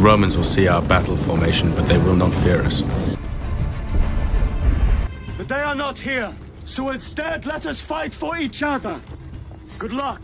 The Romans will see our battle formation, but they will not fear us. But they are not here, so instead let us fight for each other. Good luck.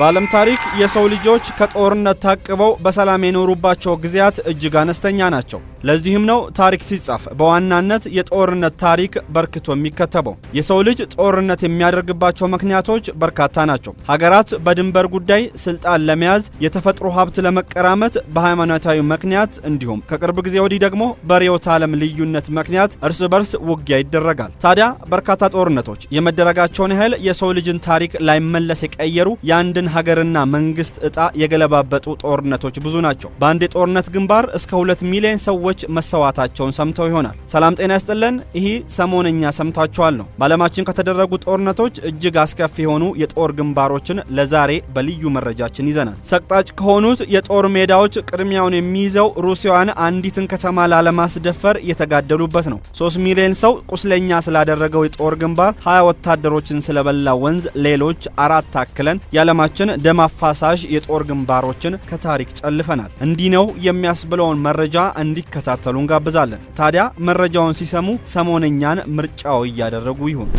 በዓለም ታሪክ የሰው ልጆች ከጦርነት ታቅበው በሰላም የኖሩባቸው ጊዜያት እጅግ አነስተኛ ናቸው። ለዚህም ነው ታሪክ ሲጻፍ በዋናነት የጦርነት ታሪክ በርክቶ የሚከተበው። የሰው ልጅ ጦርነት የሚያደርግባቸው ምክንያቶች በርካታ ናቸው። ሀገራት በድንበር ጉዳይ፣ ስልጣን ለመያዝ፣ የተፈጥሮ ሀብት ለመቀራመት፣ በሃይማኖታዊ ምክንያት እንዲሁም ከቅርብ ጊዜ ወዲህ ደግሞ በርዕዮተ ዓለም ልዩነት ምክንያት እርስ በርስ ውጊያ ይደረጋል። ታዲያ በርካታ ጦርነቶች የመደረጋቸውን ያህል የሰው ልጅን ታሪክ ላይመለስ የቀየሩ የአንድን ሀገርና መንግስት ዕጣ የገለባበጡ ጦርነቶች ብዙ ናቸው። በአንድ የጦርነት ግንባር እስከ ሁለት ሚሊዮን ሰዎች ሰዎች መሰዋታቸውን ሰምተው ይሆናል። ሰላም ጤና ያስጥልን። ይህ ሰሞነኛ ሰምታችኋል ነው። በዓለማችን ከተደረጉ ጦርነቶች እጅግ አስከፊ የሆኑ የጦር ግንባሮችን ለዛሬ በልዩ መረጃችን ይዘናል። ሰቅጣጭ ከሆኑት የጦር ሜዳዎች ቅድሚያውን የሚይዘው ሩሲያውያን አንዲትን ከተማ ላለማስደፈር የተጋደሉበት ነው። ሶስት ሚሊዮን ሰው ቁስለኛ ስላደረገው የጦር ግንባር ሀያ ወታደሮችን ስለበላ ወንዝ ሌሎች አራት ታክለን የዓለማችን ደም አፋሳሽ የጦር ግንባሮችን ከታሪክ ጨልፈናል። እንዲህ ነው የሚያስብለውን መረጃ እንዲከ እንዲከታተሉ እንጋብዛለን። ታዲያ መረጃውን ሲሰሙ ሰሞነኛን ምርጫው እያደረጉ ይሁን።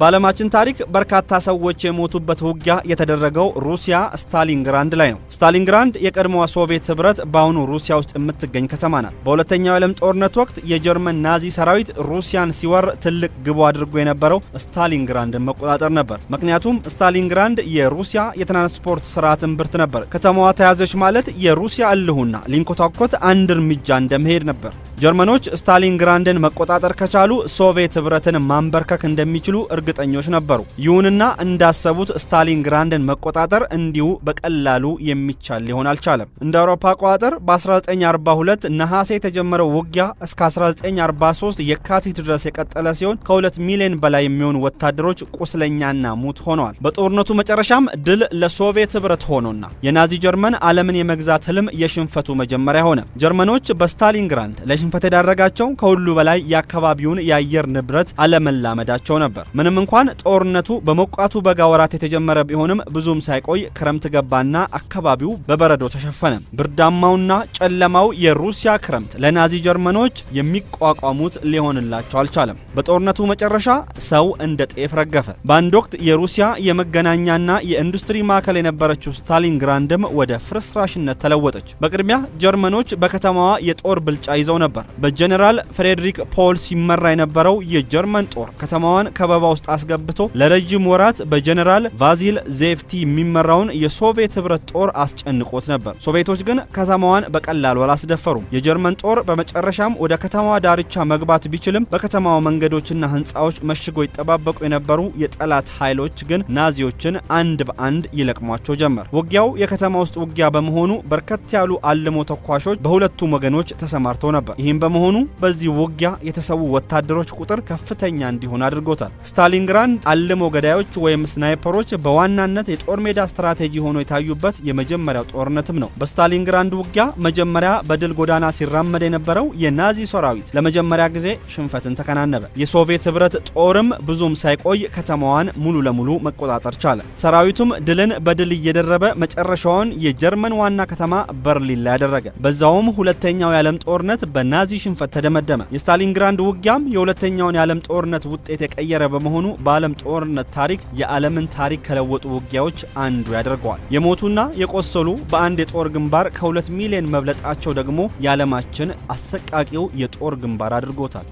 በዓለማችን ታሪክ በርካታ ሰዎች የሞቱበት ውጊያ የተደረገው ሩሲያ ስታሊንግራንድ ላይ ነው። ስታሊንግራንድ የቀድሞዋ ሶቪየት ህብረት በአሁኑ ሩሲያ ውስጥ የምትገኝ ከተማ ናት። በሁለተኛው የዓለም ጦርነት ወቅት የጀርመን ናዚ ሰራዊት ሩሲያን ሲወር ትልቅ ግቡ አድርጎ የነበረው ስታሊንግራንድን መቆጣጠር ነበር። ምክንያቱም ስታሊንግራንድ የሩሲያ የትራንስፖርት ስርዓት እምብርት ነበር። ከተማዋ ተያዘች ማለት የሩሲያ እልሁና ሊንኮታኮት አንድ እርምጃ እንደመሄድ ነበር። ጀርመኖች ስታሊንግራንድን መቆጣጠር ከቻሉ ሶቪየት ህብረትን ማንበርከክ እንደሚችሉ እርግ እርግጠኞች ነበሩ። ይሁንና እንዳሰቡት ስታሊንግራንድን መቆጣጠር እንዲሁ በቀላሉ የሚቻል ሊሆን አልቻለም። እንደ አውሮፓ አቆጣጠር በ1942 ነሐሴ የተጀመረው ውጊያ እስከ 1943 የካቲት ድረስ የቀጠለ ሲሆን ከሁለት ሚሊዮን በላይ የሚሆኑ ወታደሮች ቁስለኛና ሙት ሆነዋል። በጦርነቱ መጨረሻም ድል ለሶቪየት ህብረት ሆኖና የናዚ ጀርመን ዓለምን የመግዛት ህልም የሽንፈቱ መጀመሪያ ሆነ። ጀርመኖች በስታሊንግራንድ ለሽንፈት የዳረጋቸው ከሁሉ በላይ የአካባቢውን የአየር ንብረት አለመላመዳቸው ነበር። ምንም እንኳን ጦርነቱ በሞቃቱ በጋ ወራት የተጀመረ ቢሆንም ብዙም ሳይቆይ ክረምት ገባና አካባቢው በበረዶ ተሸፈነ። ብርዳማውና ጨለማው የሩሲያ ክረምት ለናዚ ጀርመኖች የሚቋቋሙት ሊሆንላቸው አልቻለም። በጦርነቱ መጨረሻ ሰው እንደ ጤፍ ረገፈ። በአንድ ወቅት የሩሲያ የመገናኛና የኢንዱስትሪ ማዕከል የነበረችው ስታሊንግራንድም ወደ ፍርስራሽነት ተለወጠች። በቅድሚያ ጀርመኖች በከተማዋ የጦር ብልጫ ይዘው ነበር። በጀኔራል ፍሬድሪክ ፖል ሲመራ የነበረው የጀርመን ጦር ከተማዋን ከበባ ውስጥ አስገብቶ ለረጅም ወራት በጀነራል ቫዚል ዜፍቲ የሚመራውን የሶቪየት ህብረት ጦር አስጨንቆት ነበር። ሶቪየቶች ግን ከተማዋን በቀላሉ አላስደፈሩም። የጀርመን ጦር በመጨረሻም ወደ ከተማዋ ዳርቻ መግባት ቢችልም በከተማዋ መንገዶችና ህንፃዎች መሽጎ ይጠባበቁ የነበሩ የጠላት ኃይሎች ግን ናዚዎችን አንድ በአንድ ይለቅሟቸው ጀመር። ውጊያው የከተማ ውስጥ ውጊያ በመሆኑ በርከት ያሉ አልሞ ተኳሾች በሁለቱም ወገኖች ተሰማርተው ነበር። ይህም በመሆኑ በዚህ ውጊያ የተሰዉ ወታደሮች ቁጥር ከፍተኛ እንዲሆን አድርጎታል። ስታሊን ስታሊንግራንድ አልሞ ገዳዮች ወይም ስናይፐሮች በዋናነት የጦር ሜዳ ስትራቴጂ ሆኖ የታዩበት የመጀመሪያው ጦርነትም ነው። በስታሊንግራንድ ውጊያ መጀመሪያ በድል ጎዳና ሲራመድ የነበረው የናዚ ሰራዊት ለመጀመሪያ ጊዜ ሽንፈትን ተከናነበ። የሶቪየት ህብረት ጦርም ብዙም ሳይቆይ ከተማዋን ሙሉ ለሙሉ መቆጣጠር ቻለ። ሰራዊቱም ድልን በድል እየደረበ መጨረሻውን የጀርመን ዋና ከተማ በርሊን ላይ አደረገ። በዛውም ሁለተኛው የዓለም ጦርነት በናዚ ሽንፈት ተደመደመ። የስታሊንግራንድ ውጊያም የሁለተኛውን የዓለም ጦርነት ውጤት የቀየረ በመሆኑ በዓለም ጦርነት ታሪክ የዓለምን ታሪክ ከለወጡ ውጊያዎች አንዱ ያደርገዋል። የሞቱና የቆሰሉ በአንድ የጦር ግንባር ከሁለት ሚሊዮን መብለጣቸው ደግሞ የዓለማችን አሰቃቂው የጦር ግንባር አድርጎታል።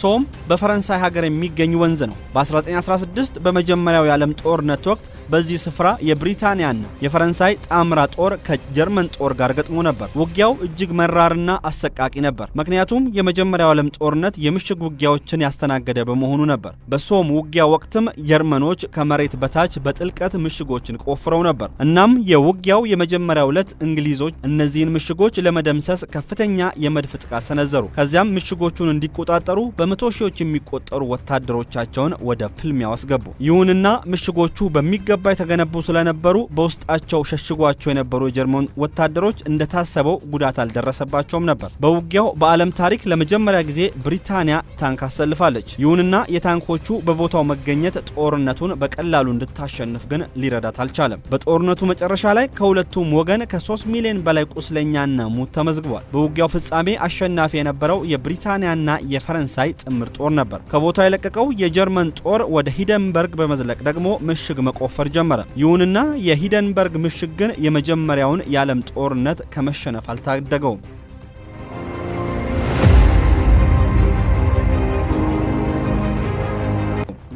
ሶም በፈረንሳይ ሀገር የሚገኝ ወንዝ ነው። በ1916 በመጀመሪያው የዓለም ጦርነት ወቅት በዚህ ስፍራ የብሪታንያና የፈረንሳይ ጣምራ ጦር ከጀርመን ጦር ጋር ገጥሞ ነበር። ውጊያው እጅግ መራርና አሰቃቂ ነበር። ምክንያቱም የመጀመሪያው ዓለም ጦርነት የምሽግ ውጊያዎችን ያስተናገደ በመሆኑ ነበር። በሶም ውጊያ ወቅትም ጀርመኖች ከመሬት በታች በጥልቀት ምሽጎችን ቆፍረው ነበር። እናም የውጊያው የመጀመሪያው ዕለት እንግሊዞች እነዚህን ምሽጎች ለመደምሰስ ከፍተኛ የመድፍ ጥቃት ሰነዘሩ። ከዚያም ምሽጎቹን እንዲቆጣጠሩ በመቶ ሺዎች የሚቆጠሩ ወታደሮቻቸውን ወደ ፍልሚያው አስገቡ። ይሁንና ምሽጎቹ በሚገባ የተገነቡ ስለነበሩ በውስጣቸው ሸሽጓቸው የነበሩ የጀርመን ወታደሮች እንደታሰበው ጉዳት አልደረሰባቸውም ነበር። በውጊያው በዓለም ታሪክ ለመጀመሪያ ጊዜ ብሪታንያ ታንክ አሰልፋለች። ይሁንና የታንኮቹ በቦታው መገኘት ጦርነቱን በቀላሉ እንድታሸንፍ ግን ሊረዳት አልቻለም። በጦርነቱ መጨረሻ ላይ ከሁለቱም ወገን ከ3 ሚሊዮን በላይ ቁስለኛና ሙት ተመዝግቧል። በውጊያው ፍጻሜ አሸናፊ የነበረው የብሪታንያና የፈረንሳይ ጥምር ጦር ነበር። ከቦታው የለቀቀው የጀርመን ጦር ወደ ሂደንበርግ በመዝለቅ ደግሞ ምሽግ መቆፈር ጀመረ። ይሁንና የሂደንበርግ ምሽግ ግን የመጀመሪያውን የዓለም ጦርነት ከመሸነፍ አልታደገውም።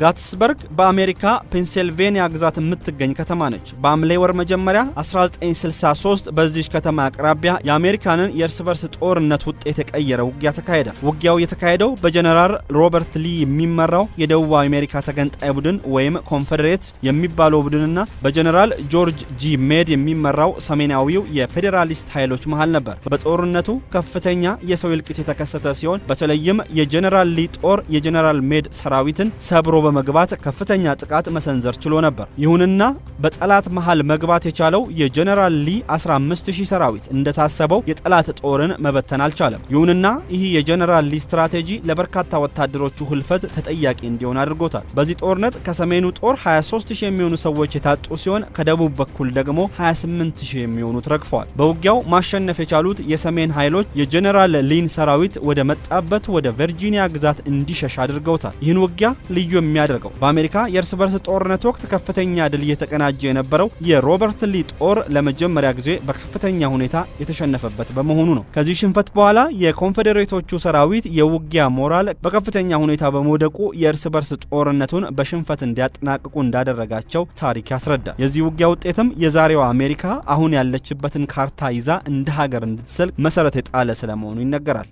ጋትስበርግ በአሜሪካ ፔንሲልቬንያ ግዛት የምትገኝ ከተማ ነች። በሐምሌ ወር መጀመሪያ 1963 በዚች ከተማ አቅራቢያ የአሜሪካንን የእርስ በርስ ጦርነት ውጤት የቀየረ ውጊያ ተካሄደ። ውጊያው የተካሄደው በጀነራል ሮበርት ሊ የሚመራው የደቡብ አሜሪካ ተገንጣይ ቡድን ወይም ኮንፌዴሬትስ የሚባለው ቡድንና በጀነራል ጆርጅ ጂ ሜድ የሚመራው ሰሜናዊው የፌዴራሊስት ኃይሎች መሃል ነበር። በጦርነቱ ከፍተኛ የሰው እልቂት የተከሰተ ሲሆን በተለይም የጀነራል ሊ ጦር የጀነራል ሜድ ሰራዊትን ሰብሮ በመግባት ከፍተኛ ጥቃት መሰንዘር ችሎ ነበር። ይሁንና በጠላት መሃል መግባት የቻለው የጀነራል ሊ 15000 ሰራዊት እንደታሰበው የጠላት ጦርን መበተን አልቻለም። ይሁንና ይህ የጀነራል ሊ ስትራቴጂ ለበርካታ ወታደሮቹ ህልፈት ተጠያቂ እንዲሆን አድርጎታል። በዚህ ጦርነት ከሰሜኑ ጦር 23000 የሚሆኑ ሰዎች የታጡ ሲሆን ከደቡብ በኩል ደግሞ 28000 የሚሆኑት ረግፈዋል። በውጊያው ማሸነፍ የቻሉት የሰሜን ኃይሎች የጀነራል ሊን ሰራዊት ወደ መጣበት ወደ ቨርጂኒያ ግዛት እንዲሸሽ አድርገውታል። ይህን ውጊያ ልዩ የሚያደርገው። በአሜሪካ የእርስ በርስ ጦርነት ወቅት ከፍተኛ ድል እየተቀናጀ የነበረው የሮበርት ሊ ጦር ለመጀመሪያ ጊዜ በከፍተኛ ሁኔታ የተሸነፈበት በመሆኑ ነው። ከዚህ ሽንፈት በኋላ የኮንፌዴሬቶቹ ሰራዊት የውጊያ ሞራል በከፍተኛ ሁኔታ በመውደቁ የእርስ በርስ ጦርነቱን በሽንፈት እንዲያጠናቅቁ እንዳደረጋቸው ታሪክ ያስረዳል። የዚህ ውጊያ ውጤትም የዛሬዋ አሜሪካ አሁን ያለችበትን ካርታ ይዛ እንደ ሀገር እንድትሰልቅ መሰረት የጣለ ስለመሆኑ ይነገራል።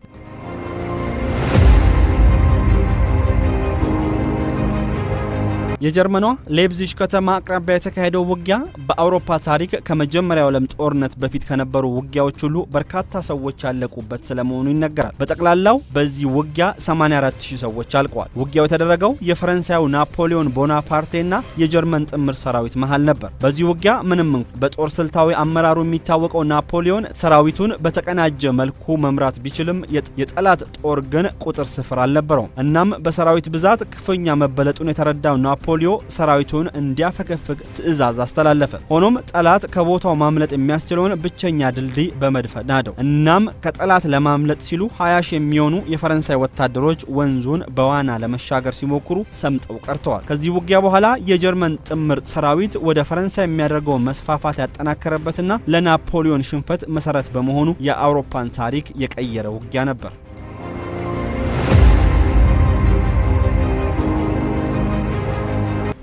የጀርመኗ ሌብዚሽ ከተማ አቅራቢያ የተካሄደው ውጊያ በአውሮፓ ታሪክ ከመጀመሪያው ዓለም ጦርነት በፊት ከነበሩ ውጊያዎች ሁሉ በርካታ ሰዎች ያለቁበት ስለመሆኑ ይነገራል። በጠቅላላው በዚህ ውጊያ 84000 ሰዎች አልቀዋል። ውጊያው የተደረገው የፈረንሳዩ ናፖሊዮን ቦናፓርቴና የጀርመን ጥምር ሰራዊት መሃል ነበር። በዚህ ውጊያ ምንም እንኳ በጦር ስልታዊ አመራሩ የሚታወቀው ናፖሊዮን ሰራዊቱን በተቀናጀ መልኩ መምራት ቢችልም የጠላት ጦር ግን ቁጥር ስፍር አልነበረውም። እናም በሰራዊት ብዛት ክፉኛ መበለጡን የተረዳው ናፖሊዮን ፖሊዮ ሰራዊቱን እንዲያፈገፍግ ትዕዛዝ አስተላለፈ። ሆኖም ጠላት ከቦታው ማምለጥ የሚያስችለውን ብቸኛ ድልድይ በመድፈ ናደው። እናም ከጠላት ለማምለጥ ሲሉ 20 ሺህ የሚሆኑ የፈረንሳይ ወታደሮች ወንዙን በዋና ለመሻገር ሲሞክሩ ሰምጠው ቀርተዋል። ከዚህ ውጊያ በኋላ የጀርመን ጥምር ሰራዊት ወደ ፈረንሳይ የሚያደርገውን መስፋፋት ያጠናከረበትና ለናፖሊዮን ሽንፈት መሰረት በመሆኑ የአውሮፓን ታሪክ የቀየረ ውጊያ ነበር።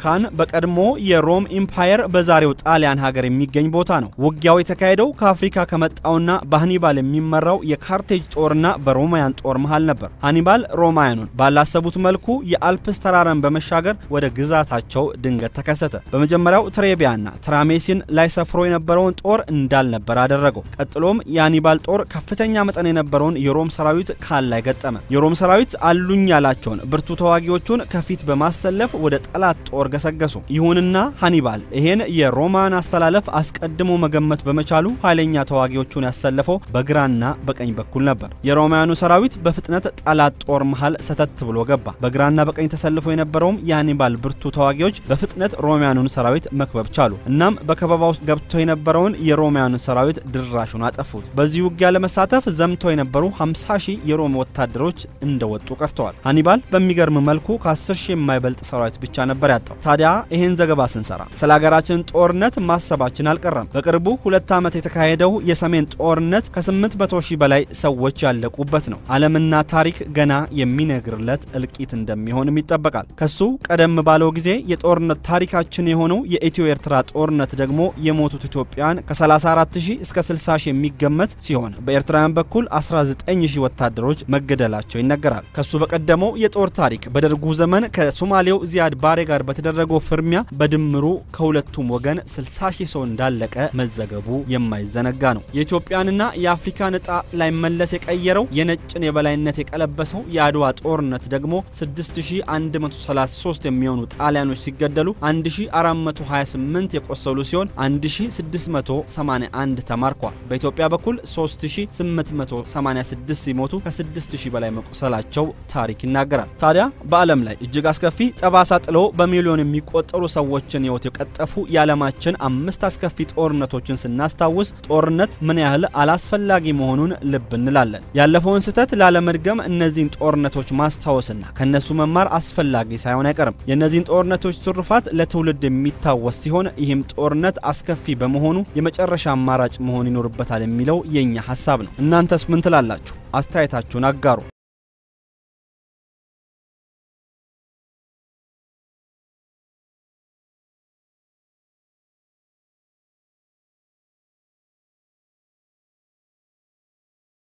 ቫቲካን በቀድሞ የሮም ኢምፓየር በዛሬው ጣሊያን ሀገር የሚገኝ ቦታ ነው። ውጊያው የተካሄደው ከአፍሪካ ከመጣውና በሃኒባል የሚመራው የካርቴጅ ጦርና በሮማያን ጦር መሃል ነበር። ሃኒባል ሮማያኑን ባላሰቡት መልኩ የአልፕስ ተራራን በመሻገር ወደ ግዛታቸው ድንገት ተከሰተ። በመጀመሪያው ትሬቢያና ትራሜሲን ላይ ሰፍሮ የነበረውን ጦር እንዳልነበር አደረገው። ቀጥሎም የሃኒባል ጦር ከፍተኛ መጠን የነበረውን የሮም ሰራዊት ካል ላይ ገጠመ። የሮም ሰራዊት አሉኝ ያላቸውን ብርቱ ተዋጊዎቹን ከፊት በማሰለፍ ወደ ጠላት ጦር ገሰገሱ። ይሁንና ሃኒባል ይሄን የሮማን አስተላለፍ አስቀድሞ መገመት በመቻሉ ኃይለኛ ተዋጊዎቹን ያሰለፈው በግራና በቀኝ በኩል ነበር። የሮማውያኑ ሰራዊት በፍጥነት ጠላት ጦር መሃል ሰተት ብሎ ገባ። በግራና በቀኝ ተሰልፎ የነበረውም የሃኒባል ብርቱ ተዋጊዎች በፍጥነት ሮማውያኑን ሰራዊት መክበብ ቻሉ። እናም በከበባ ውስጥ ገብቶ የነበረውን የሮማውያኑን ሰራዊት ድራሹን አጠፉት። በዚህ ውጊያ ለመሳተፍ ዘምተው የነበሩ 50 ሺህ የሮም ወታደሮች እንደወጡ ቀርተዋል። ሃኒባል በሚገርም መልኩ ከ10 ሺህ የማይበልጥ ሰራዊት ብቻ ነበር ያጣው። ታዲያ ይህን ዘገባ ስንሰራ ስለ ሀገራችን ጦርነት ማሰባችን አልቀረም። በቅርቡ ሁለት ዓመት የተካሄደው የሰሜን ጦርነት ከ800 ሺህ በላይ ሰዎች ያለቁበት ነው። ዓለምና ታሪክ ገና የሚነግርለት እልቂት እንደሚሆንም ይጠበቃል። ከሱ ቀደም ባለው ጊዜ የጦርነት ታሪካችን የሆነው የኢትዮ ኤርትራ ጦርነት ደግሞ የሞቱት ኢትዮጵያን ከ34 ሺህ እስከ 60 ሺህ የሚገመት ሲሆን በኤርትራውያን በኩል 19 ሺህ ወታደሮች መገደላቸው ይነገራል። ከሱ በቀደመው የጦር ታሪክ በደርጉ ዘመን ከሶማሌው ዚያድ ባሬ ጋር በተደረ በተደረገው ፍርሚያ በድምሩ ከሁለቱም ወገን 60 ሺህ ሰው እንዳለቀ መዘገቡ የማይዘነጋ ነው። የኢትዮጵያንና የአፍሪካን እጣ ላይመለስ የቀየረው የነጭን የበላይነት የቀለበሰው የአድዋ ጦርነት ደግሞ 6133 የሚሆኑ ጣሊያኖች ሲገደሉ 1428 የቆሰሉ ሲሆን 1681 ተማርኳል። በኢትዮጵያ በኩል 3886 ሲሞቱ ከ6000 በላይ መቁሰላቸው ታሪክ ይናገራል። ታዲያ በዓለም ላይ እጅግ አስከፊ ጠባሳ ጥሎ በሚሊዮን በሚሊዮን የሚቆጠሩ ሰዎችን ህይወት የቀጠፉ የዓለማችን አምስት አስከፊ ጦርነቶችን ስናስታውስ ጦርነት ምን ያህል አላስፈላጊ መሆኑን ልብ እንላለን። ያለፈውን ስህተት ላለመድገም እነዚህን ጦርነቶች ማስታወስና ከእነሱ መማር አስፈላጊ ሳይሆን አይቀርም። የእነዚህን ጦርነቶች ትሩፋት ለትውልድ የሚታወስ ሲሆን ይህም ጦርነት አስከፊ በመሆኑ የመጨረሻ አማራጭ መሆን ይኖርበታል የሚለው የእኛ ሀሳብ ነው። እናንተስ ምን ትላላችሁ? አስተያየታችሁን አጋሩ።